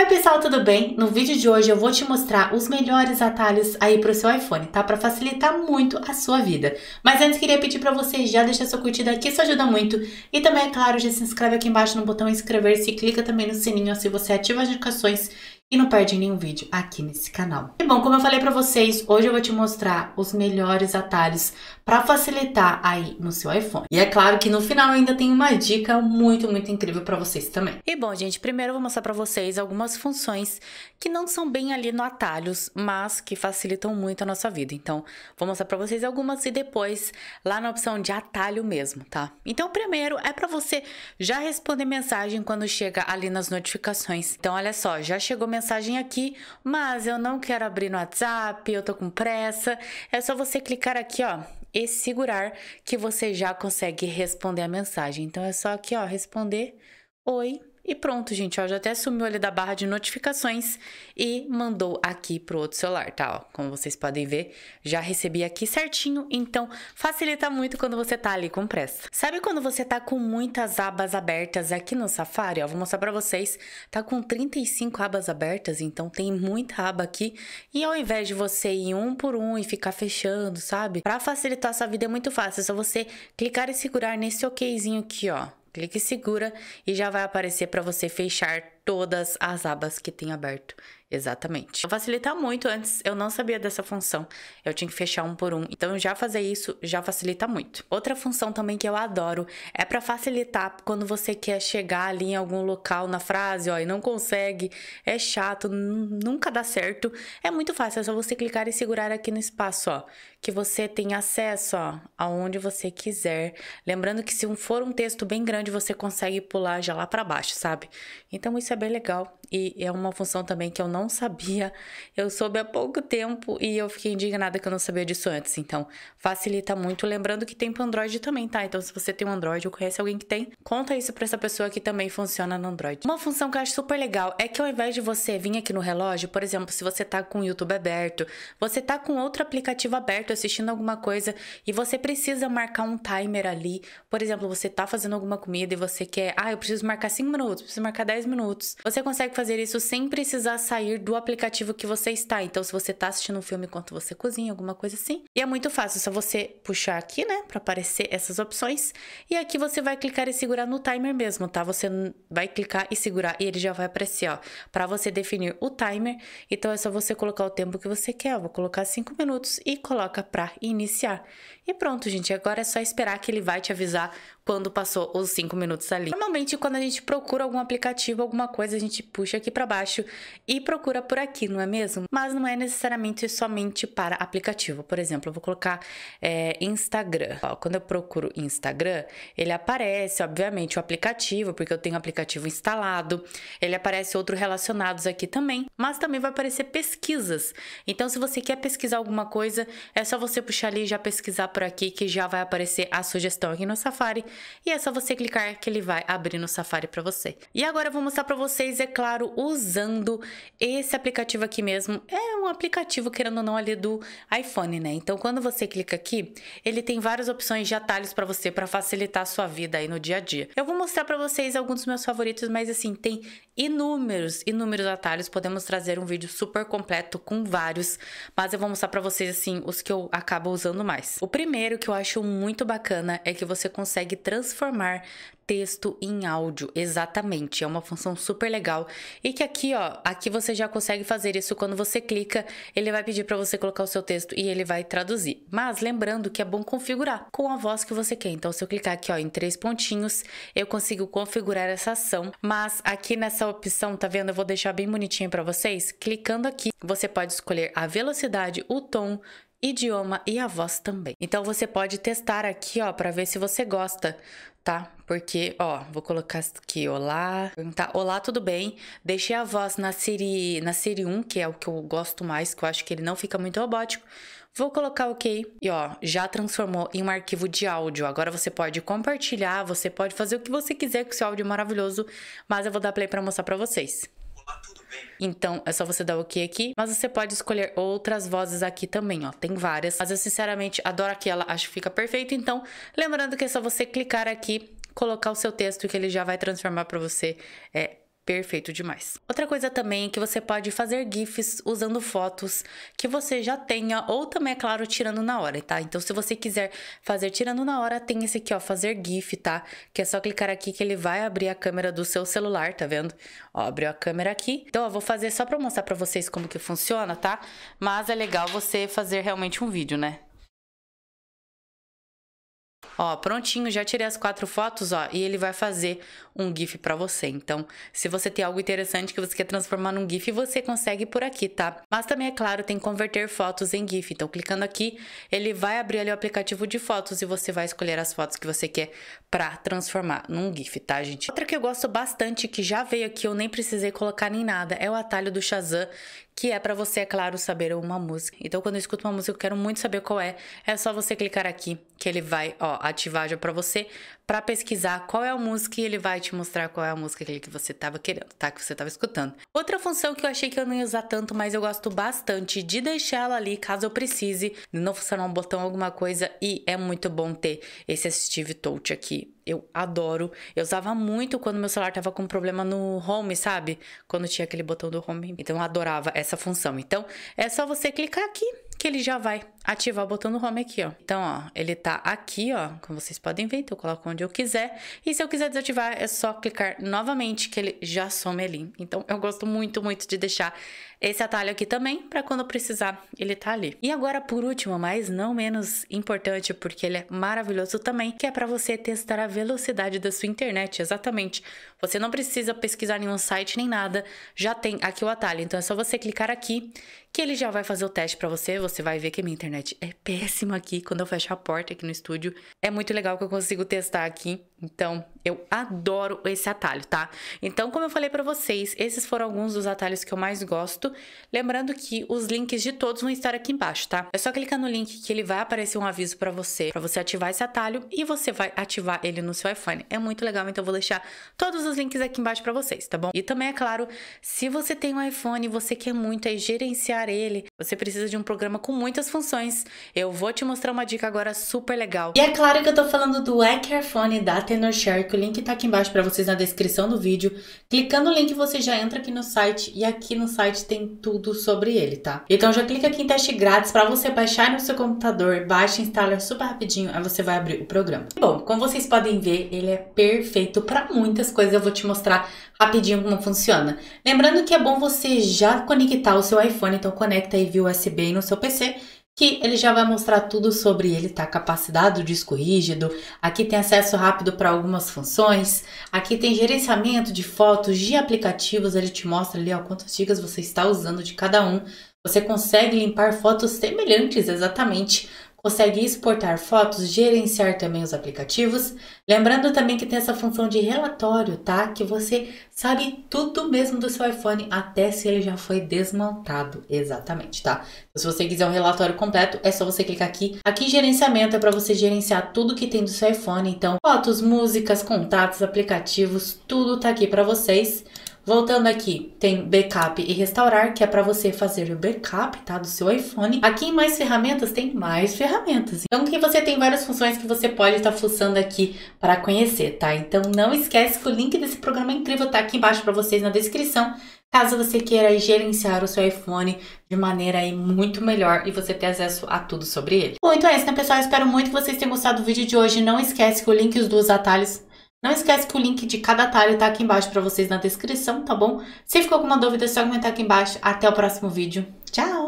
Oi pessoal, tudo bem? No vídeo de hoje eu vou te mostrar os melhores atalhos aí para o seu iPhone, tá? Para facilitar muito a sua vida. Mas antes queria pedir para você já deixar sua curtida aqui, isso ajuda muito. E também, é claro, já se inscreve aqui embaixo no botão inscrever-se e clica também no sininho ó, se você ativa as notificações e não perde nenhum vídeo aqui nesse canal. E bom, como eu falei para vocês, hoje eu vou te mostrar os melhores atalhos para facilitar aí no seu iPhone. E é claro que no final ainda tem uma dica muito, muito incrível para vocês também. E bom, gente, primeiro eu vou mostrar para vocês algumas funções que não são bem ali no atalhos, mas que facilitam muito a nossa vida. Então, vou mostrar para vocês algumas e depois lá na opção de atalho mesmo, tá? Então, primeiro é para você já responder mensagem quando chega ali nas notificações. Então, olha só, já chegou mensagem mensagem aqui, mas eu não quero abrir no WhatsApp, eu tô com pressa. É só você clicar aqui, ó, e segurar que você já consegue responder a mensagem. Então é só aqui, ó, responder oi e pronto, gente, ó, já até sumiu ali da barra de notificações e mandou aqui pro outro celular, tá? Ó, como vocês podem ver, já recebi aqui certinho, então facilita muito quando você tá ali com pressa. Sabe quando você tá com muitas abas abertas aqui no Safari? Ó, vou mostrar pra vocês, tá com 35 abas abertas, então tem muita aba aqui. E ao invés de você ir um por um e ficar fechando, sabe? Pra facilitar a sua vida é muito fácil, é só você clicar e segurar nesse okzinho aqui, ó Clique segura e já vai aparecer para você fechar todas as abas que tem aberto. Exatamente. Facilitar muito antes, eu não sabia dessa função. Eu tinha que fechar um por um. Então já fazer isso já facilita muito. Outra função também que eu adoro é para facilitar quando você quer chegar ali em algum local na frase, ó, e não consegue, é chato, nunca dá certo. É muito fácil, é só você clicar e segurar aqui no espaço, ó, que você tem acesso, ó, aonde você quiser. Lembrando que se for um texto bem grande, você consegue pular já lá para baixo, sabe? Então isso é bem legal e é uma função também que eu não não sabia. Eu soube há pouco tempo e eu fiquei indignada que eu não sabia disso antes. Então, facilita muito. Lembrando que tem para Android também, tá? Então, se você tem um Android ou conhece alguém que tem, conta isso para essa pessoa que também funciona no Android. Uma função que eu acho super legal é que ao invés de você vir aqui no relógio, por exemplo, se você tá com o YouTube aberto, você tá com outro aplicativo aberto assistindo alguma coisa e você precisa marcar um timer ali. Por exemplo, você tá fazendo alguma comida e você quer, ah, eu preciso marcar 5 minutos, preciso marcar 10 minutos. Você consegue fazer isso sem precisar sair sair do aplicativo que você está. Então, se você está assistindo um filme enquanto você cozinha, alguma coisa assim. E é muito fácil, é só você puxar aqui, né, para aparecer essas opções. E aqui você vai clicar e segurar no timer mesmo, tá? Você vai clicar e segurar e ele já vai aparecer, ó, para você definir o timer. Então, é só você colocar o tempo que você quer. Eu vou colocar 5 minutos e coloca para iniciar. E pronto, gente, agora é só esperar que ele vai te avisar quando passou os 5 minutos ali. Normalmente, quando a gente procura algum aplicativo, alguma coisa, a gente puxa aqui para baixo e procura por aqui, não é mesmo? Mas não é necessariamente somente para aplicativo. Por exemplo, eu vou colocar é, Instagram. Ó, quando eu procuro Instagram, ele aparece, obviamente, o aplicativo, porque eu tenho o aplicativo instalado. Ele aparece outros relacionados aqui também, mas também vai aparecer pesquisas. Então, se você quer pesquisar alguma coisa, é só você puxar ali e já pesquisar por aqui, que já vai aparecer a sugestão aqui no Safari e é só você clicar que ele vai abrir no Safari para você. E agora eu vou mostrar para vocês, é claro, usando esse aplicativo aqui mesmo. É um aplicativo, querendo ou não, ali do iPhone, né? Então quando você clica aqui, ele tem várias opções de atalhos para você para facilitar a sua vida aí no dia a dia. Eu vou mostrar para vocês alguns dos meus favoritos, mas assim, tem inúmeros, inúmeros atalhos. Podemos trazer um vídeo super completo com vários, mas eu vou mostrar para vocês assim os que eu acabo usando mais. O primeiro que eu acho muito bacana é que você consegue transformar texto em áudio, exatamente. É uma função super legal e que aqui, ó, aqui você já consegue fazer isso quando você clica, ele vai pedir para você colocar o seu texto e ele vai traduzir. Mas lembrando que é bom configurar com a voz que você quer. Então, se eu clicar aqui, ó, em três pontinhos, eu consigo configurar essa ação. Mas aqui nessa opção, tá vendo? Eu vou deixar bem bonitinho para vocês. Clicando aqui, você pode escolher a velocidade, o tom idioma e a voz também. Então você pode testar aqui, ó, para ver se você gosta, tá? Porque, ó, vou colocar aqui olá, perguntar olá, tudo bem? Deixei a voz na Siri, na Siri 1, que é o que eu gosto mais, que eu acho que ele não fica muito robótico. Vou colocar OK e ó, já transformou em um arquivo de áudio. Agora você pode compartilhar, você pode fazer o que você quiser com esse áudio maravilhoso, mas eu vou dar play para mostrar para vocês. Então, é só você dar OK aqui, mas você pode escolher outras vozes aqui também, ó, tem várias. Mas eu sinceramente adoro aquela, acho que fica perfeito. Então, lembrando que é só você clicar aqui colocar o seu texto que ele já vai transformar para você é, perfeito demais. Outra coisa também é que você pode fazer GIFs usando fotos que você já tenha ou também, é claro, tirando na hora, tá? Então, se você quiser fazer tirando na hora, tem esse aqui, ó, fazer GIF, tá? Que é só clicar aqui que ele vai abrir a câmera do seu celular, tá vendo? Ó, abriu a câmera aqui. Então, ó, vou fazer só pra mostrar pra vocês como que funciona, tá? Mas é legal você fazer realmente um vídeo, né? Ó, prontinho, já tirei as quatro fotos, ó, e ele vai fazer um GIF para você. Então, se você tem algo interessante que você quer transformar num GIF, você consegue por aqui, tá? Mas também, é claro, tem converter fotos em GIF. Então, clicando aqui, ele vai abrir ali o aplicativo de fotos e você vai escolher as fotos que você quer para transformar num GIF, tá, gente? Outra que eu gosto bastante, que já veio aqui, eu nem precisei colocar nem nada, é o atalho do Shazam, que é para você, é claro, saber uma música. Então, quando eu escuto uma música, eu quero muito saber qual é. É só você clicar aqui que ele vai, ó, ativar já para você, para pesquisar qual é a música e ele vai te mostrar qual é a música que você estava querendo, tá? Que você estava escutando. Outra função que eu achei que eu não ia usar tanto, mas eu gosto bastante de deixar ela ali caso eu precise, não funcionar um botão, alguma coisa, e é muito bom ter esse assistive touch aqui. Eu adoro. Eu usava muito quando meu celular tava com problema no home, sabe? Quando tinha aquele botão do home. Então eu adorava essa função. Então é só você clicar aqui que ele já vai ativar o botão do home aqui, ó. Então, ó, ele tá aqui, ó, como vocês podem ver, então eu coloco onde eu quiser. E se eu quiser desativar, é só clicar novamente que ele já some ali. Então, eu gosto muito, muito de deixar esse atalho aqui também, para quando eu precisar, ele tá ali. E agora, por último, mas não menos importante, porque ele é maravilhoso também, que é para você testar a velocidade da sua internet, exatamente. Você não precisa pesquisar nenhum site nem nada, já tem aqui o atalho. Então, é só você clicar aqui, que ele já vai fazer o teste para você, você vai ver que a minha internet internet é péssima aqui quando eu fecho a porta aqui no estúdio. É muito legal que eu consigo testar aqui. Então, eu adoro esse atalho, tá? Então, como eu falei para vocês, esses foram alguns dos atalhos que eu mais gosto. Lembrando que os links de todos vão estar aqui embaixo, tá? É só clicar no link que ele vai aparecer um aviso para você, para você ativar esse atalho e você vai ativar ele no seu iPhone. É muito legal, então eu vou deixar todos os links aqui embaixo para vocês, tá bom? E também é claro, se você tem um iPhone e você quer muito aí gerenciar ele, você precisa de um programa com muitas funções. Eu vou te mostrar uma dica agora super legal. E é claro que eu tô falando do iCareFone da TenorShare que o link está aqui embaixo para vocês na descrição do vídeo. Clicando no link, você já entra aqui no site e aqui no site tem tudo sobre ele, tá? Então já clica aqui em teste grátis para você baixar no seu computador, baixa, instala super rapidinho, aí você vai abrir o programa. Bom, como vocês podem ver, ele é perfeito para muitas coisas. Eu vou te mostrar rapidinho como funciona. Lembrando que é bom você já conectar o seu iPhone, então conecta aí via USB no seu PC que ele já vai mostrar tudo sobre ele tá do disco rígido, aqui tem acesso rápido para algumas funções, aqui tem gerenciamento de fotos, de aplicativos, ele te mostra ali ó, quantas gigas você está usando de cada um. Você consegue limpar fotos semelhantes exatamente consegue exportar fotos, gerenciar também os aplicativos. Lembrando também que tem essa função de relatório, tá? Que você sabe tudo mesmo do seu iPhone, até se ele já foi desmontado, exatamente, tá? Então, se você quiser um relatório completo, é só você clicar aqui. Aqui em gerenciamento é para você gerenciar tudo que tem do seu iPhone, então fotos, músicas, contatos, aplicativos, tudo tá aqui para vocês. Voltando aqui, tem backup e restaurar, que é para você fazer o backup, tá, do seu iPhone. Aqui em mais ferramentas tem mais ferramentas. Então que você tem várias funções que você pode estar tá fuçando aqui para conhecer, tá? Então não esquece que o link desse programa é incrível tá aqui embaixo para vocês na descrição. Caso você queira gerenciar o seu iPhone de maneira aí muito melhor e você ter acesso a tudo sobre ele. Bom, então é isso, né, pessoal? Eu espero muito que vocês tenham gostado do vídeo de hoje. Não esquece que o link e os dois atalhos não esquece que o link de cada atalho está aqui embaixo para vocês na descrição, tá bom? Se ficou alguma dúvida, é só comentar aqui embaixo. Até o próximo vídeo. Tchau!